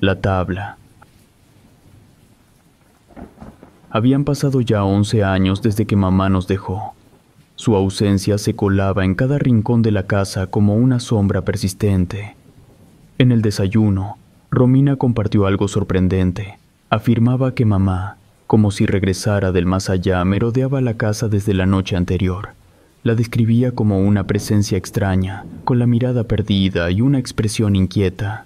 La tabla. Habían pasado ya 11 años desde que mamá nos dejó. Su ausencia se colaba en cada rincón de la casa como una sombra persistente. En el desayuno, Romina compartió algo sorprendente. Afirmaba que mamá, como si regresara del más allá, merodeaba la casa desde la noche anterior. La describía como una presencia extraña, con la mirada perdida y una expresión inquieta.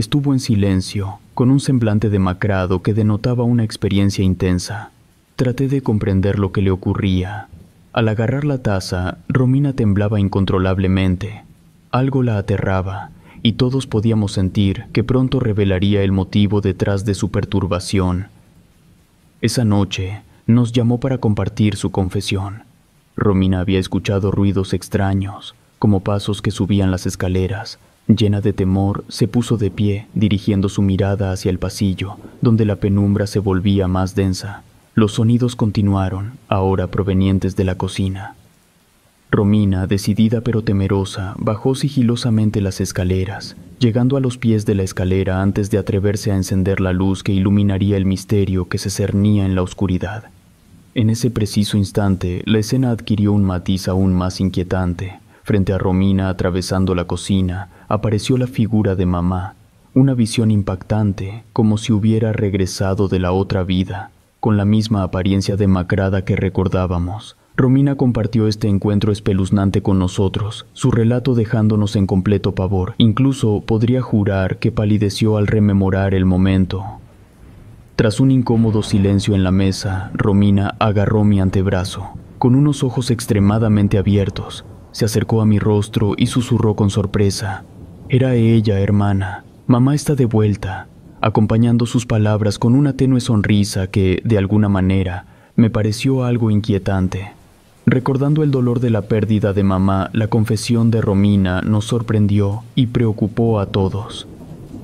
Estuvo en silencio, con un semblante demacrado que denotaba una experiencia intensa. Traté de comprender lo que le ocurría. Al agarrar la taza, Romina temblaba incontrolablemente. Algo la aterraba, y todos podíamos sentir que pronto revelaría el motivo detrás de su perturbación. Esa noche, nos llamó para compartir su confesión. Romina había escuchado ruidos extraños, como pasos que subían las escaleras, Llena de temor, se puso de pie, dirigiendo su mirada hacia el pasillo, donde la penumbra se volvía más densa. Los sonidos continuaron, ahora provenientes de la cocina. Romina, decidida pero temerosa, bajó sigilosamente las escaleras, llegando a los pies de la escalera antes de atreverse a encender la luz que iluminaría el misterio que se cernía en la oscuridad. En ese preciso instante, la escena adquirió un matiz aún más inquietante, Frente a Romina atravesando la cocina, apareció la figura de mamá, una visión impactante, como si hubiera regresado de la otra vida, con la misma apariencia demacrada que recordábamos. Romina compartió este encuentro espeluznante con nosotros, su relato dejándonos en completo pavor. Incluso podría jurar que palideció al rememorar el momento. Tras un incómodo silencio en la mesa, Romina agarró mi antebrazo, con unos ojos extremadamente abiertos, se acercó a mi rostro y susurró con sorpresa. Era ella, hermana. Mamá está de vuelta, acompañando sus palabras con una tenue sonrisa que, de alguna manera, me pareció algo inquietante. Recordando el dolor de la pérdida de mamá, la confesión de Romina nos sorprendió y preocupó a todos.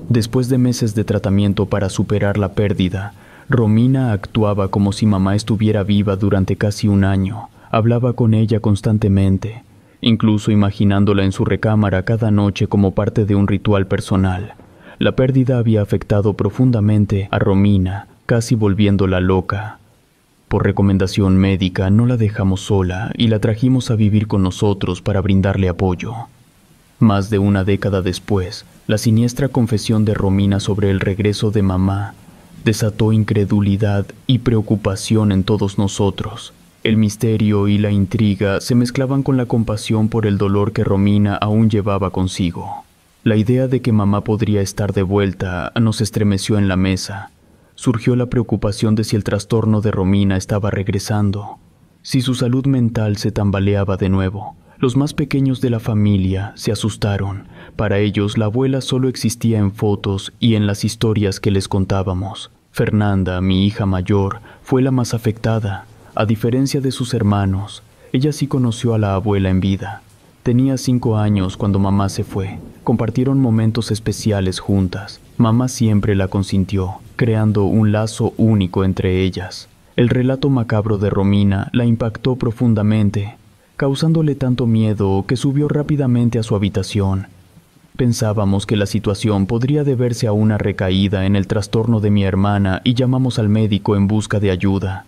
Después de meses de tratamiento para superar la pérdida, Romina actuaba como si mamá estuviera viva durante casi un año. Hablaba con ella constantemente, incluso imaginándola en su recámara cada noche como parte de un ritual personal. La pérdida había afectado profundamente a Romina, casi volviéndola loca. Por recomendación médica no la dejamos sola y la trajimos a vivir con nosotros para brindarle apoyo. Más de una década después, la siniestra confesión de Romina sobre el regreso de mamá desató incredulidad y preocupación en todos nosotros. El misterio y la intriga se mezclaban con la compasión por el dolor que Romina aún llevaba consigo. La idea de que mamá podría estar de vuelta nos estremeció en la mesa. Surgió la preocupación de si el trastorno de Romina estaba regresando, si su salud mental se tambaleaba de nuevo. Los más pequeños de la familia se asustaron. Para ellos la abuela solo existía en fotos y en las historias que les contábamos. Fernanda, mi hija mayor, fue la más afectada. A diferencia de sus hermanos, ella sí conoció a la abuela en vida. Tenía cinco años cuando mamá se fue. Compartieron momentos especiales juntas. Mamá siempre la consintió, creando un lazo único entre ellas. El relato macabro de Romina la impactó profundamente, causándole tanto miedo que subió rápidamente a su habitación. Pensábamos que la situación podría deberse a una recaída en el trastorno de mi hermana y llamamos al médico en busca de ayuda.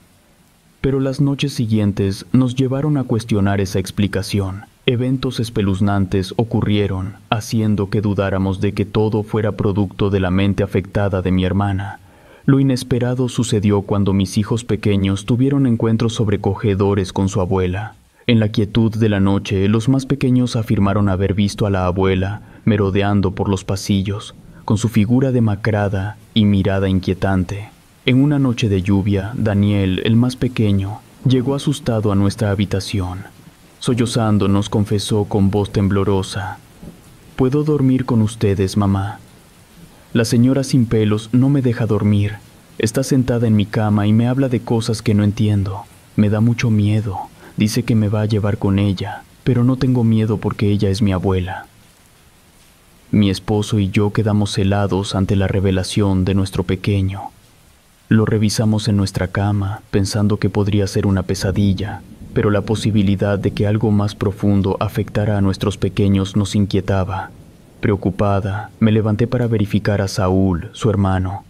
Pero las noches siguientes nos llevaron a cuestionar esa explicación. Eventos espeluznantes ocurrieron, haciendo que dudáramos de que todo fuera producto de la mente afectada de mi hermana. Lo inesperado sucedió cuando mis hijos pequeños tuvieron encuentros sobrecogedores con su abuela. En la quietud de la noche, los más pequeños afirmaron haber visto a la abuela merodeando por los pasillos, con su figura demacrada y mirada inquietante. En una noche de lluvia, Daniel, el más pequeño, llegó asustado a nuestra habitación. Sollozando nos confesó con voz temblorosa, Puedo dormir con ustedes, mamá. La señora sin pelos no me deja dormir. Está sentada en mi cama y me habla de cosas que no entiendo. Me da mucho miedo. Dice que me va a llevar con ella, pero no tengo miedo porque ella es mi abuela. Mi esposo y yo quedamos helados ante la revelación de nuestro pequeño. Lo revisamos en nuestra cama, pensando que podría ser una pesadilla, pero la posibilidad de que algo más profundo afectara a nuestros pequeños nos inquietaba. Preocupada, me levanté para verificar a Saúl, su hermano.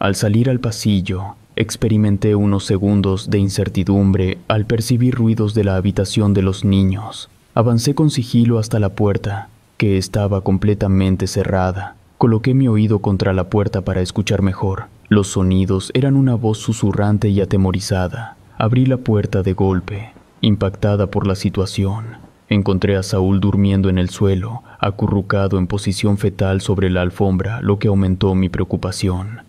Al salir al pasillo, experimenté unos segundos de incertidumbre al percibir ruidos de la habitación de los niños. Avancé con sigilo hasta la puerta, que estaba completamente cerrada. Coloqué mi oído contra la puerta para escuchar mejor. Los sonidos eran una voz susurrante y atemorizada. Abrí la puerta de golpe, impactada por la situación. Encontré a Saúl durmiendo en el suelo, acurrucado en posición fetal sobre la alfombra, lo que aumentó mi preocupación.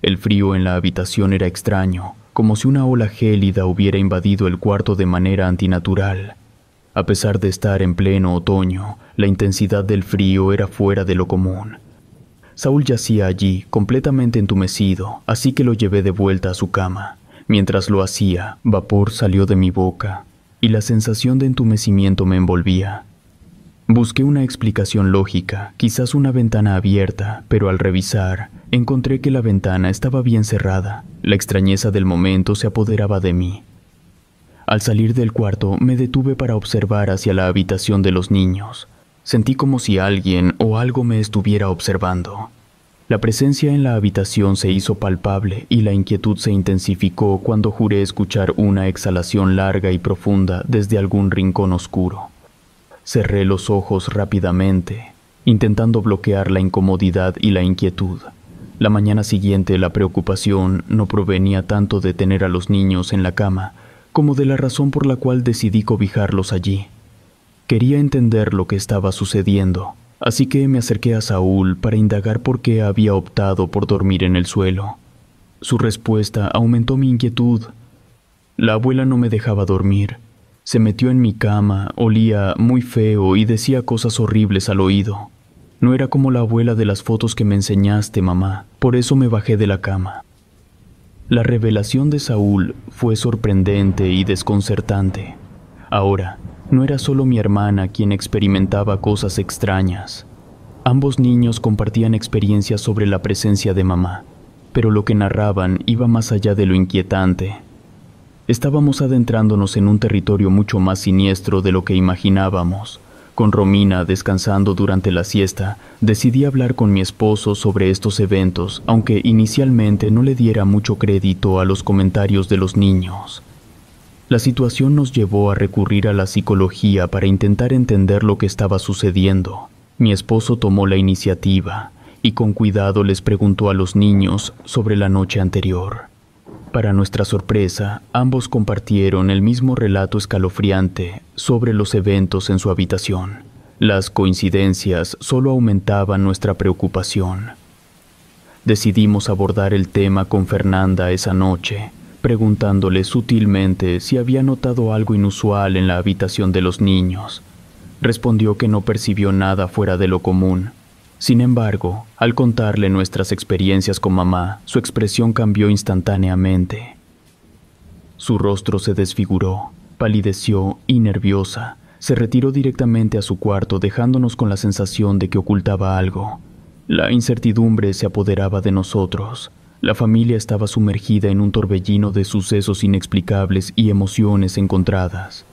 El frío en la habitación era extraño, como si una ola gélida hubiera invadido el cuarto de manera antinatural. A pesar de estar en pleno otoño, la intensidad del frío era fuera de lo común. Saúl yacía allí, completamente entumecido, así que lo llevé de vuelta a su cama. Mientras lo hacía, vapor salió de mi boca, y la sensación de entumecimiento me envolvía. Busqué una explicación lógica, quizás una ventana abierta, pero al revisar, encontré que la ventana estaba bien cerrada. La extrañeza del momento se apoderaba de mí. Al salir del cuarto, me detuve para observar hacia la habitación de los niños. Sentí como si alguien o algo me estuviera observando. La presencia en la habitación se hizo palpable y la inquietud se intensificó cuando juré escuchar una exhalación larga y profunda desde algún rincón oscuro. Cerré los ojos rápidamente, intentando bloquear la incomodidad y la inquietud. La mañana siguiente la preocupación no provenía tanto de tener a los niños en la cama como de la razón por la cual decidí cobijarlos allí. Quería entender lo que estaba sucediendo, así que me acerqué a Saúl para indagar por qué había optado por dormir en el suelo. Su respuesta aumentó mi inquietud. La abuela no me dejaba dormir. Se metió en mi cama, olía muy feo y decía cosas horribles al oído. No era como la abuela de las fotos que me enseñaste, mamá, por eso me bajé de la cama. La revelación de Saúl fue sorprendente y desconcertante. Ahora, no era solo mi hermana quien experimentaba cosas extrañas. Ambos niños compartían experiencias sobre la presencia de mamá, pero lo que narraban iba más allá de lo inquietante. Estábamos adentrándonos en un territorio mucho más siniestro de lo que imaginábamos. Con Romina descansando durante la siesta, decidí hablar con mi esposo sobre estos eventos, aunque inicialmente no le diera mucho crédito a los comentarios de los niños. La situación nos llevó a recurrir a la psicología para intentar entender lo que estaba sucediendo. Mi esposo tomó la iniciativa y con cuidado les preguntó a los niños sobre la noche anterior. Para nuestra sorpresa, ambos compartieron el mismo relato escalofriante sobre los eventos en su habitación. Las coincidencias solo aumentaban nuestra preocupación. Decidimos abordar el tema con Fernanda esa noche preguntándole sutilmente si había notado algo inusual en la habitación de los niños. Respondió que no percibió nada fuera de lo común. Sin embargo, al contarle nuestras experiencias con mamá, su expresión cambió instantáneamente. Su rostro se desfiguró, palideció y nerviosa, se retiró directamente a su cuarto dejándonos con la sensación de que ocultaba algo. La incertidumbre se apoderaba de nosotros, la familia estaba sumergida en un torbellino de sucesos inexplicables y emociones encontradas.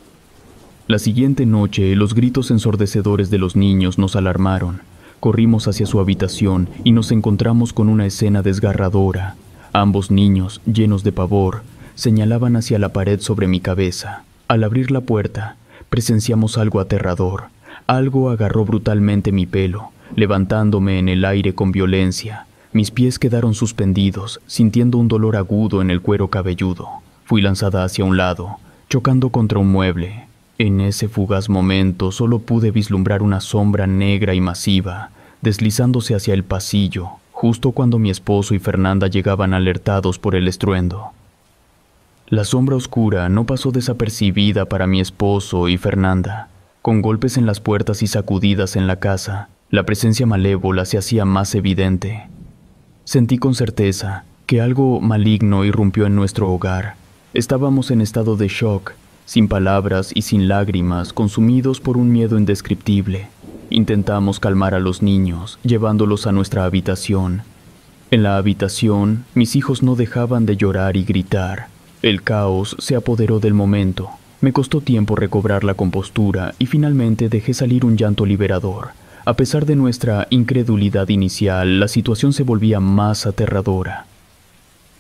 La siguiente noche, los gritos ensordecedores de los niños nos alarmaron. Corrimos hacia su habitación y nos encontramos con una escena desgarradora. Ambos niños, llenos de pavor, señalaban hacia la pared sobre mi cabeza. Al abrir la puerta, presenciamos algo aterrador. Algo agarró brutalmente mi pelo, levantándome en el aire con violencia. Mis pies quedaron suspendidos, sintiendo un dolor agudo en el cuero cabelludo. Fui lanzada hacia un lado, chocando contra un mueble. En ese fugaz momento solo pude vislumbrar una sombra negra y masiva, deslizándose hacia el pasillo, justo cuando mi esposo y Fernanda llegaban alertados por el estruendo. La sombra oscura no pasó desapercibida para mi esposo y Fernanda. Con golpes en las puertas y sacudidas en la casa, la presencia malévola se hacía más evidente. Sentí con certeza que algo maligno irrumpió en nuestro hogar. Estábamos en estado de shock, sin palabras y sin lágrimas, consumidos por un miedo indescriptible. Intentamos calmar a los niños, llevándolos a nuestra habitación. En la habitación, mis hijos no dejaban de llorar y gritar. El caos se apoderó del momento. Me costó tiempo recobrar la compostura y finalmente dejé salir un llanto liberador a pesar de nuestra incredulidad inicial, la situación se volvía más aterradora.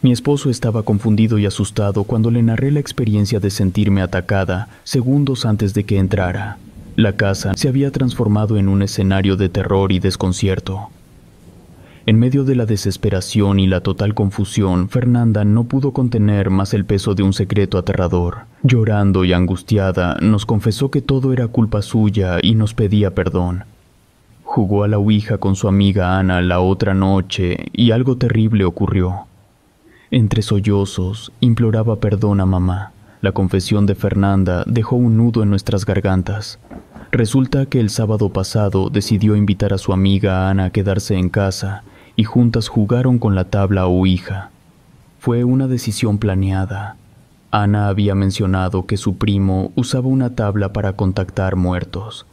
Mi esposo estaba confundido y asustado cuando le narré la experiencia de sentirme atacada segundos antes de que entrara. La casa se había transformado en un escenario de terror y desconcierto. En medio de la desesperación y la total confusión, Fernanda no pudo contener más el peso de un secreto aterrador. Llorando y angustiada, nos confesó que todo era culpa suya y nos pedía perdón. Jugó a la Ouija con su amiga Ana la otra noche y algo terrible ocurrió. Entre sollozos, imploraba perdón a mamá. La confesión de Fernanda dejó un nudo en nuestras gargantas. Resulta que el sábado pasado decidió invitar a su amiga Ana a quedarse en casa y juntas jugaron con la tabla o Fue una decisión planeada. Ana había mencionado que su primo usaba una tabla para contactar muertos.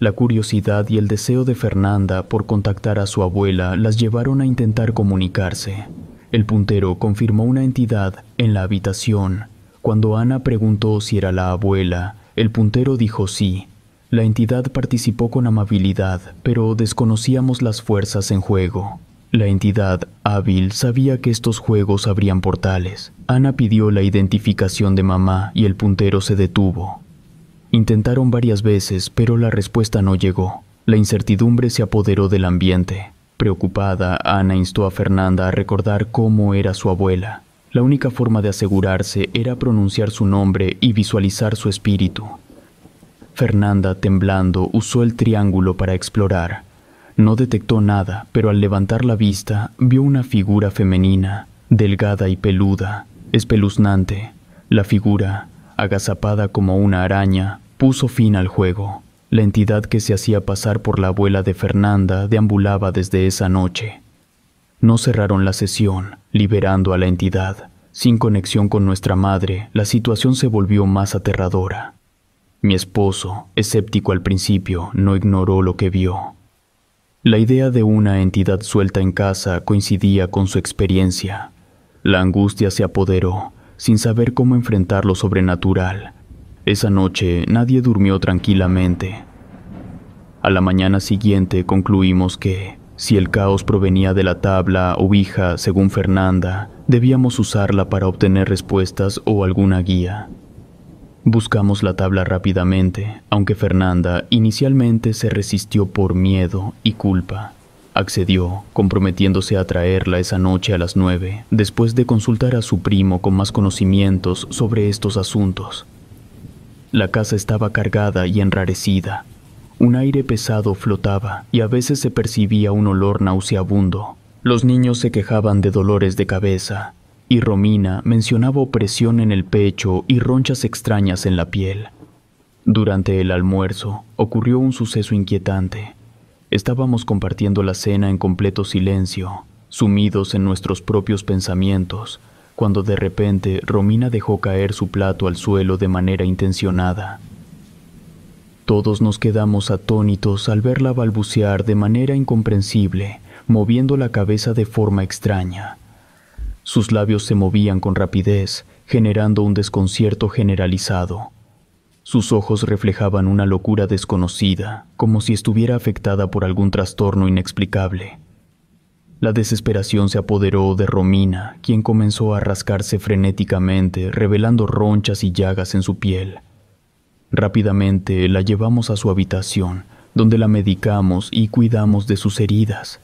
La curiosidad y el deseo de Fernanda por contactar a su abuela las llevaron a intentar comunicarse. El puntero confirmó una entidad en la habitación. Cuando Ana preguntó si era la abuela, el puntero dijo sí. La entidad participó con amabilidad, pero desconocíamos las fuerzas en juego. La entidad, hábil, sabía que estos juegos abrían portales. Ana pidió la identificación de mamá y el puntero se detuvo. Intentaron varias veces, pero la respuesta no llegó. La incertidumbre se apoderó del ambiente. Preocupada, Ana instó a Fernanda a recordar cómo era su abuela. La única forma de asegurarse era pronunciar su nombre y visualizar su espíritu. Fernanda, temblando, usó el triángulo para explorar. No detectó nada, pero al levantar la vista vio una figura femenina, delgada y peluda, espeluznante. La figura Agazapada como una araña, puso fin al juego. La entidad que se hacía pasar por la abuela de Fernanda deambulaba desde esa noche. No cerraron la sesión, liberando a la entidad. Sin conexión con nuestra madre, la situación se volvió más aterradora. Mi esposo, escéptico al principio, no ignoró lo que vio. La idea de una entidad suelta en casa coincidía con su experiencia. La angustia se apoderó, sin saber cómo enfrentar lo sobrenatural. Esa noche nadie durmió tranquilamente. A la mañana siguiente concluimos que, si el caos provenía de la tabla o hija, según Fernanda, debíamos usarla para obtener respuestas o alguna guía. Buscamos la tabla rápidamente, aunque Fernanda inicialmente se resistió por miedo y culpa. Accedió, comprometiéndose a traerla esa noche a las nueve, después de consultar a su primo con más conocimientos sobre estos asuntos. La casa estaba cargada y enrarecida. Un aire pesado flotaba y a veces se percibía un olor nauseabundo. Los niños se quejaban de dolores de cabeza, y Romina mencionaba opresión en el pecho y ronchas extrañas en la piel. Durante el almuerzo ocurrió un suceso inquietante. Estábamos compartiendo la cena en completo silencio, sumidos en nuestros propios pensamientos, cuando de repente Romina dejó caer su plato al suelo de manera intencionada. Todos nos quedamos atónitos al verla balbucear de manera incomprensible, moviendo la cabeza de forma extraña. Sus labios se movían con rapidez, generando un desconcierto generalizado. Sus ojos reflejaban una locura desconocida, como si estuviera afectada por algún trastorno inexplicable. La desesperación se apoderó de Romina, quien comenzó a rascarse frenéticamente, revelando ronchas y llagas en su piel. Rápidamente la llevamos a su habitación, donde la medicamos y cuidamos de sus heridas.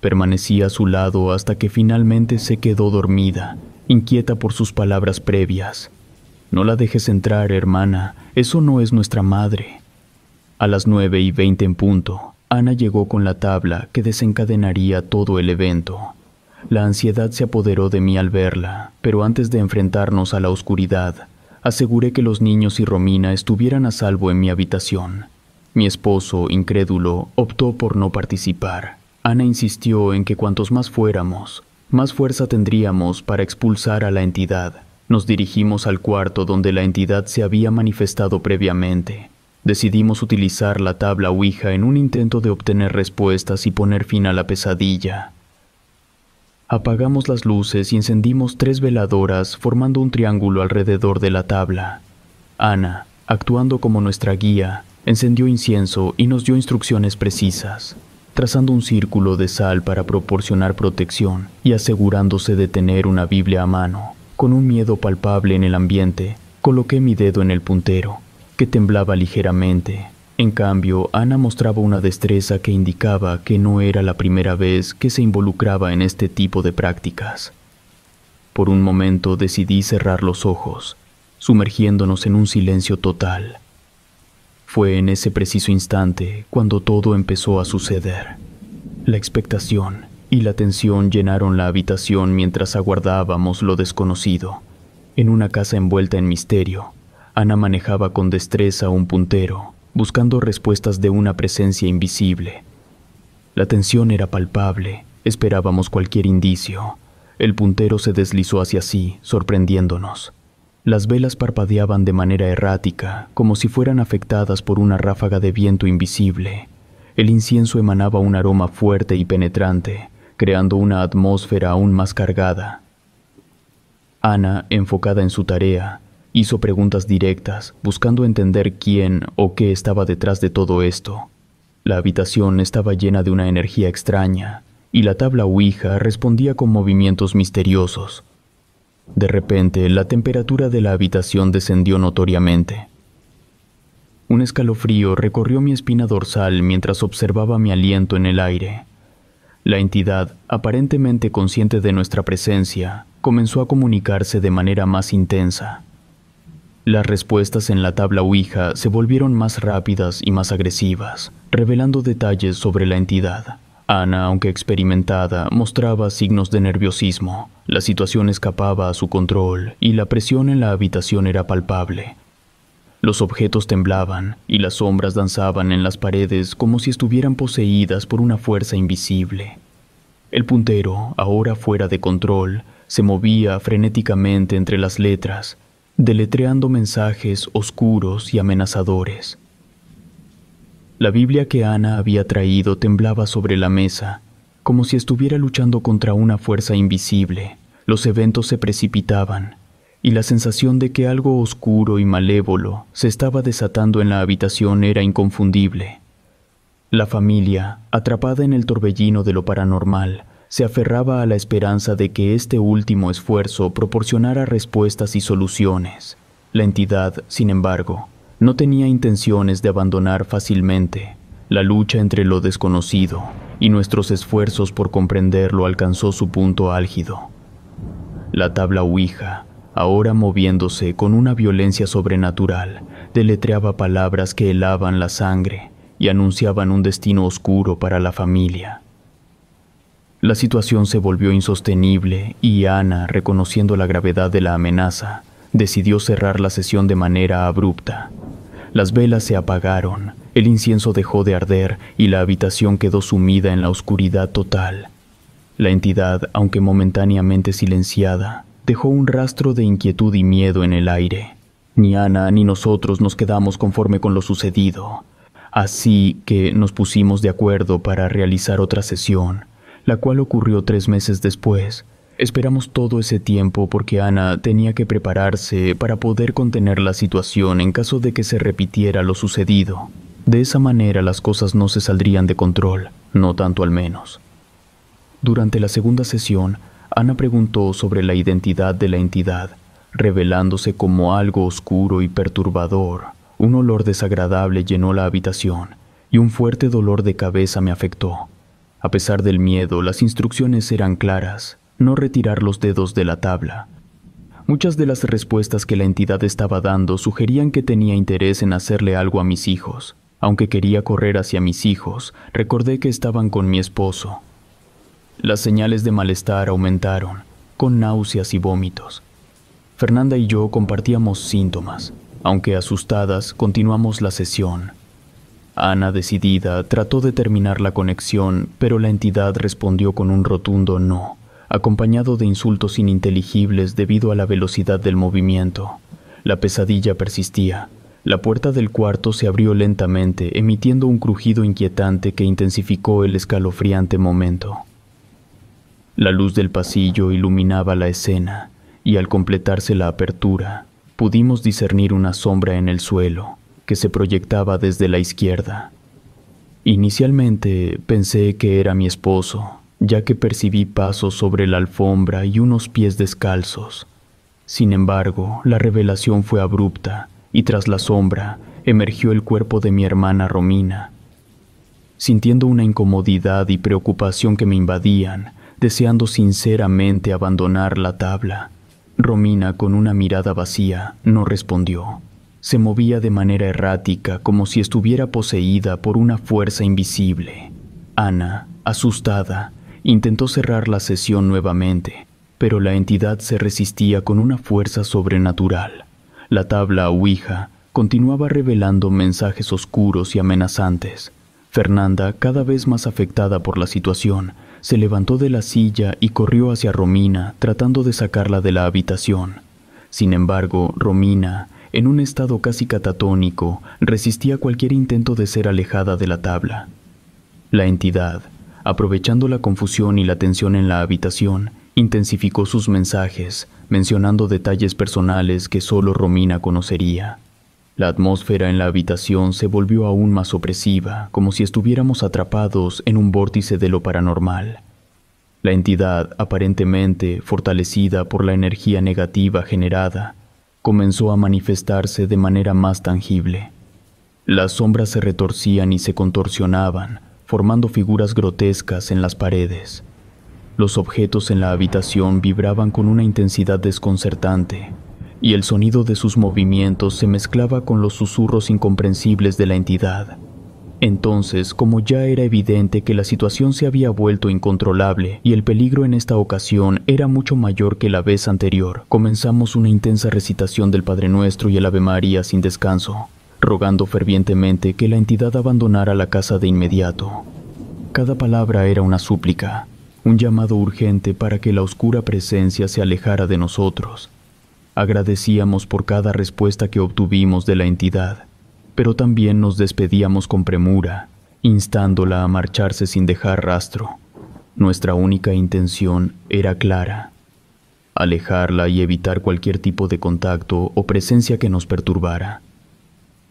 Permanecí a su lado hasta que finalmente se quedó dormida, inquieta por sus palabras previas. No la dejes entrar, hermana, eso no es nuestra madre. A las nueve y veinte en punto, Ana llegó con la tabla que desencadenaría todo el evento. La ansiedad se apoderó de mí al verla, pero antes de enfrentarnos a la oscuridad, aseguré que los niños y Romina estuvieran a salvo en mi habitación. Mi esposo, incrédulo, optó por no participar. Ana insistió en que cuantos más fuéramos, más fuerza tendríamos para expulsar a la entidad. Nos dirigimos al cuarto donde la entidad se había manifestado previamente. Decidimos utilizar la tabla Ouija en un intento de obtener respuestas y poner fin a la pesadilla. Apagamos las luces y encendimos tres veladoras formando un triángulo alrededor de la tabla. Ana, actuando como nuestra guía, encendió incienso y nos dio instrucciones precisas, trazando un círculo de sal para proporcionar protección y asegurándose de tener una Biblia a mano. Con un miedo palpable en el ambiente, coloqué mi dedo en el puntero, que temblaba ligeramente. En cambio, Ana mostraba una destreza que indicaba que no era la primera vez que se involucraba en este tipo de prácticas. Por un momento decidí cerrar los ojos, sumergiéndonos en un silencio total. Fue en ese preciso instante cuando todo empezó a suceder. La expectación, y la tensión llenaron la habitación mientras aguardábamos lo desconocido. En una casa envuelta en misterio, Ana manejaba con destreza un puntero, buscando respuestas de una presencia invisible. La tensión era palpable, esperábamos cualquier indicio. El puntero se deslizó hacia sí, sorprendiéndonos. Las velas parpadeaban de manera errática, como si fueran afectadas por una ráfaga de viento invisible. El incienso emanaba un aroma fuerte y penetrante, creando una atmósfera aún más cargada. Ana, enfocada en su tarea, hizo preguntas directas, buscando entender quién o qué estaba detrás de todo esto. La habitación estaba llena de una energía extraña, y la tabla Ouija respondía con movimientos misteriosos. De repente, la temperatura de la habitación descendió notoriamente. Un escalofrío recorrió mi espina dorsal mientras observaba mi aliento en el aire. La entidad, aparentemente consciente de nuestra presencia, comenzó a comunicarse de manera más intensa. Las respuestas en la tabla Ouija se volvieron más rápidas y más agresivas, revelando detalles sobre la entidad. Ana, aunque experimentada, mostraba signos de nerviosismo. La situación escapaba a su control y la presión en la habitación era palpable, los objetos temblaban y las sombras danzaban en las paredes como si estuvieran poseídas por una fuerza invisible. El puntero, ahora fuera de control, se movía frenéticamente entre las letras, deletreando mensajes oscuros y amenazadores. La Biblia que Ana había traído temblaba sobre la mesa, como si estuviera luchando contra una fuerza invisible. Los eventos se precipitaban, y la sensación de que algo oscuro y malévolo se estaba desatando en la habitación era inconfundible. La familia, atrapada en el torbellino de lo paranormal, se aferraba a la esperanza de que este último esfuerzo proporcionara respuestas y soluciones. La entidad, sin embargo, no tenía intenciones de abandonar fácilmente. La lucha entre lo desconocido y nuestros esfuerzos por comprenderlo alcanzó su punto álgido. La tabla Ouija ahora moviéndose con una violencia sobrenatural, deletreaba palabras que helaban la sangre y anunciaban un destino oscuro para la familia. La situación se volvió insostenible y Ana, reconociendo la gravedad de la amenaza, decidió cerrar la sesión de manera abrupta. Las velas se apagaron, el incienso dejó de arder y la habitación quedó sumida en la oscuridad total. La entidad, aunque momentáneamente silenciada, dejó un rastro de inquietud y miedo en el aire. Ni Ana ni nosotros nos quedamos conforme con lo sucedido, así que nos pusimos de acuerdo para realizar otra sesión, la cual ocurrió tres meses después. Esperamos todo ese tiempo porque Ana tenía que prepararse para poder contener la situación en caso de que se repitiera lo sucedido. De esa manera las cosas no se saldrían de control, no tanto al menos. Durante la segunda sesión, Ana preguntó sobre la identidad de la entidad, revelándose como algo oscuro y perturbador. Un olor desagradable llenó la habitación y un fuerte dolor de cabeza me afectó. A pesar del miedo, las instrucciones eran claras, no retirar los dedos de la tabla. Muchas de las respuestas que la entidad estaba dando sugerían que tenía interés en hacerle algo a mis hijos. Aunque quería correr hacia mis hijos, recordé que estaban con mi esposo, las señales de malestar aumentaron, con náuseas y vómitos. Fernanda y yo compartíamos síntomas, aunque asustadas continuamos la sesión. Ana, decidida, trató de terminar la conexión, pero la entidad respondió con un rotundo no, acompañado de insultos ininteligibles debido a la velocidad del movimiento. La pesadilla persistía. La puerta del cuarto se abrió lentamente, emitiendo un crujido inquietante que intensificó el escalofriante momento. La luz del pasillo iluminaba la escena y al completarse la apertura pudimos discernir una sombra en el suelo que se proyectaba desde la izquierda. Inicialmente pensé que era mi esposo, ya que percibí pasos sobre la alfombra y unos pies descalzos. Sin embargo, la revelación fue abrupta y tras la sombra emergió el cuerpo de mi hermana Romina. Sintiendo una incomodidad y preocupación que me invadían, deseando sinceramente abandonar la tabla. Romina, con una mirada vacía, no respondió. Se movía de manera errática, como si estuviera poseída por una fuerza invisible. Ana, asustada, intentó cerrar la sesión nuevamente, pero la entidad se resistía con una fuerza sobrenatural. La tabla Ouija continuaba revelando mensajes oscuros y amenazantes. Fernanda, cada vez más afectada por la situación, se levantó de la silla y corrió hacia Romina, tratando de sacarla de la habitación. Sin embargo, Romina, en un estado casi catatónico, resistía cualquier intento de ser alejada de la tabla. La entidad, aprovechando la confusión y la tensión en la habitación, intensificó sus mensajes, mencionando detalles personales que solo Romina conocería. La atmósfera en la habitación se volvió aún más opresiva, como si estuviéramos atrapados en un vórtice de lo paranormal. La entidad, aparentemente fortalecida por la energía negativa generada, comenzó a manifestarse de manera más tangible. Las sombras se retorcían y se contorsionaban, formando figuras grotescas en las paredes. Los objetos en la habitación vibraban con una intensidad desconcertante, y el sonido de sus movimientos se mezclaba con los susurros incomprensibles de la entidad. Entonces, como ya era evidente que la situación se había vuelto incontrolable y el peligro en esta ocasión era mucho mayor que la vez anterior, comenzamos una intensa recitación del Padre Nuestro y el Ave María sin descanso, rogando fervientemente que la entidad abandonara la casa de inmediato. Cada palabra era una súplica, un llamado urgente para que la oscura presencia se alejara de nosotros Agradecíamos por cada respuesta que obtuvimos de la entidad, pero también nos despedíamos con premura, instándola a marcharse sin dejar rastro. Nuestra única intención era clara, alejarla y evitar cualquier tipo de contacto o presencia que nos perturbara.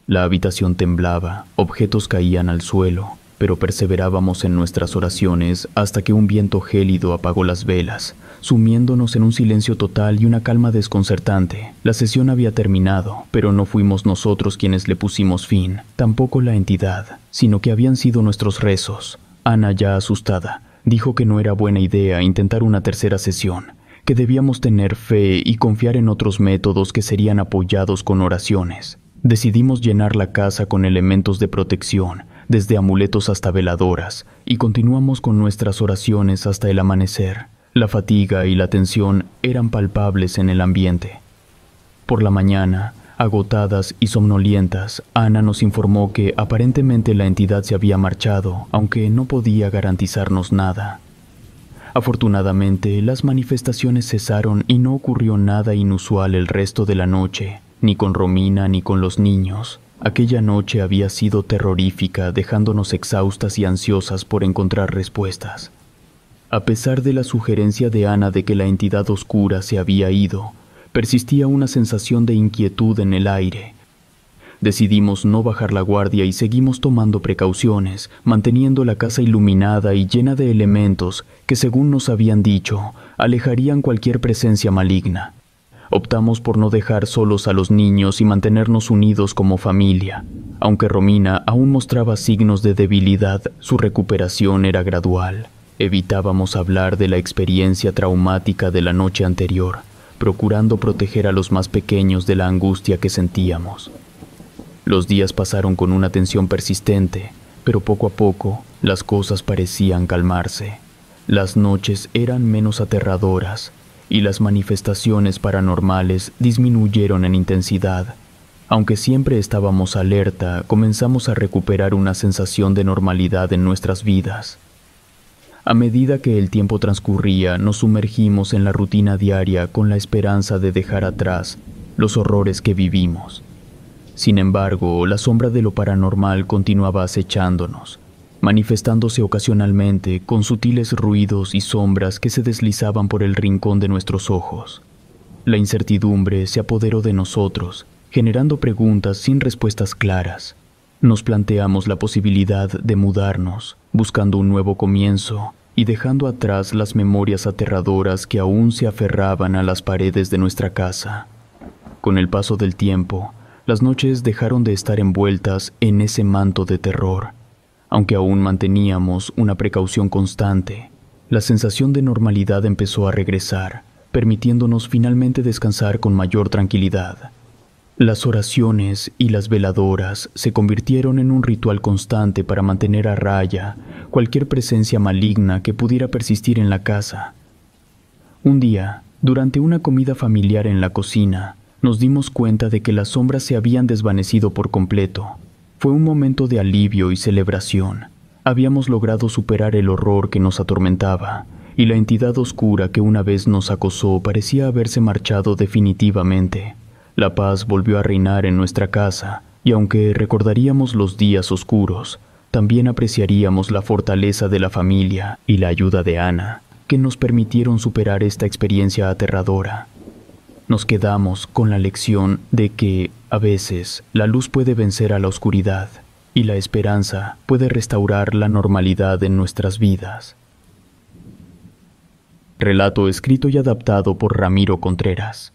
La habitación temblaba, objetos caían al suelo, pero perseverábamos en nuestras oraciones hasta que un viento gélido apagó las velas, sumiéndonos en un silencio total y una calma desconcertante. La sesión había terminado, pero no fuimos nosotros quienes le pusimos fin, tampoco la entidad, sino que habían sido nuestros rezos. Ana, ya asustada, dijo que no era buena idea intentar una tercera sesión, que debíamos tener fe y confiar en otros métodos que serían apoyados con oraciones. Decidimos llenar la casa con elementos de protección, desde amuletos hasta veladoras, y continuamos con nuestras oraciones hasta el amanecer. La fatiga y la tensión eran palpables en el ambiente. Por la mañana, agotadas y somnolientas, Ana nos informó que aparentemente la entidad se había marchado, aunque no podía garantizarnos nada. Afortunadamente, las manifestaciones cesaron y no ocurrió nada inusual el resto de la noche, ni con Romina ni con los niños. Aquella noche había sido terrorífica, dejándonos exhaustas y ansiosas por encontrar respuestas. A pesar de la sugerencia de Ana de que la entidad oscura se había ido, persistía una sensación de inquietud en el aire. Decidimos no bajar la guardia y seguimos tomando precauciones, manteniendo la casa iluminada y llena de elementos que, según nos habían dicho, alejarían cualquier presencia maligna. Optamos por no dejar solos a los niños y mantenernos unidos como familia. Aunque Romina aún mostraba signos de debilidad, su recuperación era gradual. Evitábamos hablar de la experiencia traumática de la noche anterior, procurando proteger a los más pequeños de la angustia que sentíamos. Los días pasaron con una tensión persistente, pero poco a poco las cosas parecían calmarse. Las noches eran menos aterradoras y las manifestaciones paranormales disminuyeron en intensidad. Aunque siempre estábamos alerta, comenzamos a recuperar una sensación de normalidad en nuestras vidas. A medida que el tiempo transcurría, nos sumergimos en la rutina diaria con la esperanza de dejar atrás los horrores que vivimos. Sin embargo, la sombra de lo paranormal continuaba acechándonos, manifestándose ocasionalmente con sutiles ruidos y sombras que se deslizaban por el rincón de nuestros ojos. La incertidumbre se apoderó de nosotros, generando preguntas sin respuestas claras. Nos planteamos la posibilidad de mudarnos, buscando un nuevo comienzo y dejando atrás las memorias aterradoras que aún se aferraban a las paredes de nuestra casa. Con el paso del tiempo, las noches dejaron de estar envueltas en ese manto de terror aunque aún manteníamos una precaución constante, la sensación de normalidad empezó a regresar, permitiéndonos finalmente descansar con mayor tranquilidad. Las oraciones y las veladoras se convirtieron en un ritual constante para mantener a raya cualquier presencia maligna que pudiera persistir en la casa. Un día, durante una comida familiar en la cocina, nos dimos cuenta de que las sombras se habían desvanecido por completo fue un momento de alivio y celebración. Habíamos logrado superar el horror que nos atormentaba, y la entidad oscura que una vez nos acosó parecía haberse marchado definitivamente. La paz volvió a reinar en nuestra casa, y aunque recordaríamos los días oscuros, también apreciaríamos la fortaleza de la familia y la ayuda de Ana, que nos permitieron superar esta experiencia aterradora nos quedamos con la lección de que, a veces, la luz puede vencer a la oscuridad y la esperanza puede restaurar la normalidad en nuestras vidas. Relato escrito y adaptado por Ramiro Contreras.